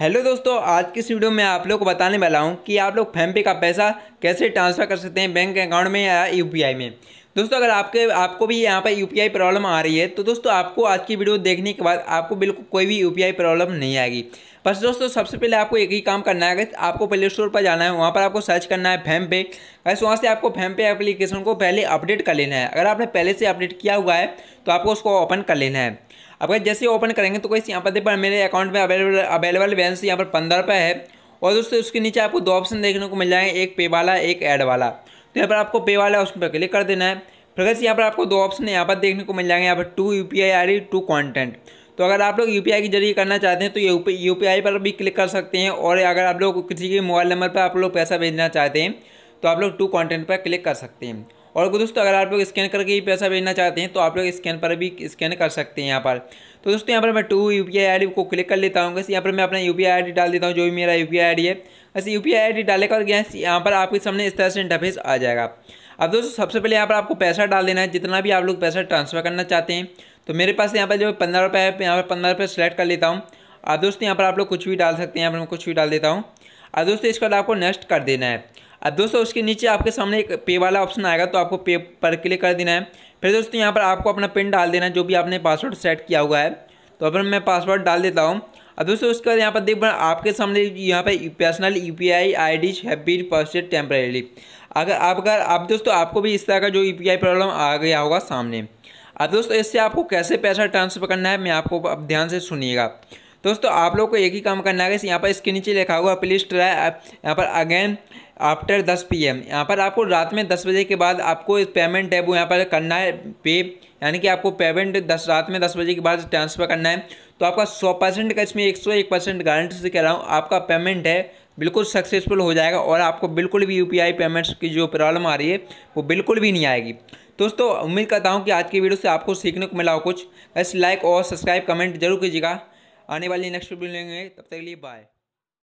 hello दोस्तों आज की इस वीडियो में आप लोग को बताने वाला हूँ कि आप लोग फेमपे का पैसा कैसे ट्रांसफ़र कर सकते हैं बैंक अकाउंट में या यूपीआई में दोस्तों अगर आपके आपको भी यहाँ पर यू प्रॉब्लम आ रही है तो दोस्तों आपको आज की वीडियो देखने के बाद आपको बिल्कुल कोई भी यू प्रॉब्लम नहीं आएगी बस दोस्तों सबसे पहले आपको एक ही काम करना है अगर आपको प्ले स्टोर पर जाना है वहाँ पर आपको सर्च करना है फैम पे बस वहाँ से आपको फैम पे एप्लीकेशन को पहले अपडेट कर लेना है अगर आपने पहले से अपडेट किया हुआ है तो आपको उसको ओपन कर लेना है अब जैसे ओपन करेंगे तो कैसे यहाँ पर देखिए मेरे अकाउंट में अवेलेबल अवेलेबल बैलेंस यहाँ पर पंद्रह रुपये है और दोस्तों उसके नीचे आपको दो ऑप्शन देखने को मिल जाएंगे एक पे वाला एक ऐड वाला तो यहाँ पर आपको पे वाले ऑप्शन पर क्लिक कर देना है फ्रेंड्स यहाँ पर आपको दो ऑप्शन यहाँ पर देखने को मिल जाएंगे यहाँ पर two U P I I two content तो अगर आप लोग यू के जरिए करना चाहते हैं तो यू पी पर भी क्लिक कर सकते हैं और अगर आप लोग किसी के मोबाइल नंबर पर आप लोग पैसा भेजना चाहते हैं तो आप लोग टू कॉन्टेंट पर क्लिक कर सकते हैं और दोस्तों अगर आप लोग स्कैन करके ही पैसा भेजना चाहते हैं तो आप लोग स्कैन पर भी स्कैन कर सकते हैं यहाँ पर तो दोस्तों यहाँ पर मैं टू यू पी को क्लिक कर लेता हूँ यहाँ पर मैं अपना यू पी डाल देता हूँ जो भी मेरा यू पी है बस यू पी आई डाले कर यहाँ पर आपके सामने इस तरह से इंटरफेस आ जाएगा अब दोस्तों सबसे पहले यहाँ पर आपको पैसा डाल देना है जितना भी आप लोग पैसा ट्रांसफ़र करना चाहते हैं तो मेरे पास यहाँ पर जो पंद्रह रुपये है यहाँ पर पंद्रह रुपये सेलेक्ट कर लेता हूँ अब दोस्तों यहाँ पर आप लोग कुछ भी डाल सकते हैं यहाँ पर मैं कुछ भी डाल देता हूँ अब दोस्तों इसके बाद आपको नेक्स्ट कर देना है अब दोस्तों उसके नीचे आपके सामने एक पे वाला ऑप्शन आएगा तो आपको पे पर क्लिक कर देना है फिर दोस्तों यहाँ पर आपको अपना पिन डाल देना है जो भी आपने पासवर्ड सेट किया हुआ है तो अब मैं पासवर्ड डाल देता हूँ अब दोस्तों उसके बाद यहाँ पर देख पा आपके सामने यहाँ पर personal U P I I D है टेम्परेली अगर आप अगर आप दोस्तों आपको भी इस तरह का जो यू पी आई प्रॉब्लम आ गया होगा सामने अब दोस्तों इससे आपको कैसे पैसा ट्रांसफ़र करना है मैं आपको अब ध्यान से सुनिएगा दोस्तों आप लोग को एक ही काम करना है यहाँ पर इसके नीचे लिखा हुआ प्लीज़ ट्राई यहाँ पर अगेन आफ्टर दस पी एम यहाँ पर आपको रात में दस बजे के बाद आपको पेमेंट है वो यहाँ पर करना है पे यानी कि आपको पेमेंट दस रात में दस बजे के बाद ट्रांसफ़र करना है तो आपका सौ परसेंट का इसमें एक सौ एक परसेंट गारंटी से कह रहा हूँ आपका पेमेंट है बिल्कुल सक्सेसफुल हो जाएगा और आपको बिल्कुल भी यूपीआई पेमेंट्स की जो प्रॉब्लम आ रही है वो बिल्कुल भी नहीं आएगी दोस्तों उम्मीद करता हूँ कि आज की वीडियो से आपको सीखने को मिला हो कुछ बस लाइक और सब्सक्राइब कमेंट जरूर कीजिएगा आने वाली नेक्स्ट वीडियो लेंगे तब तक के लिए बाय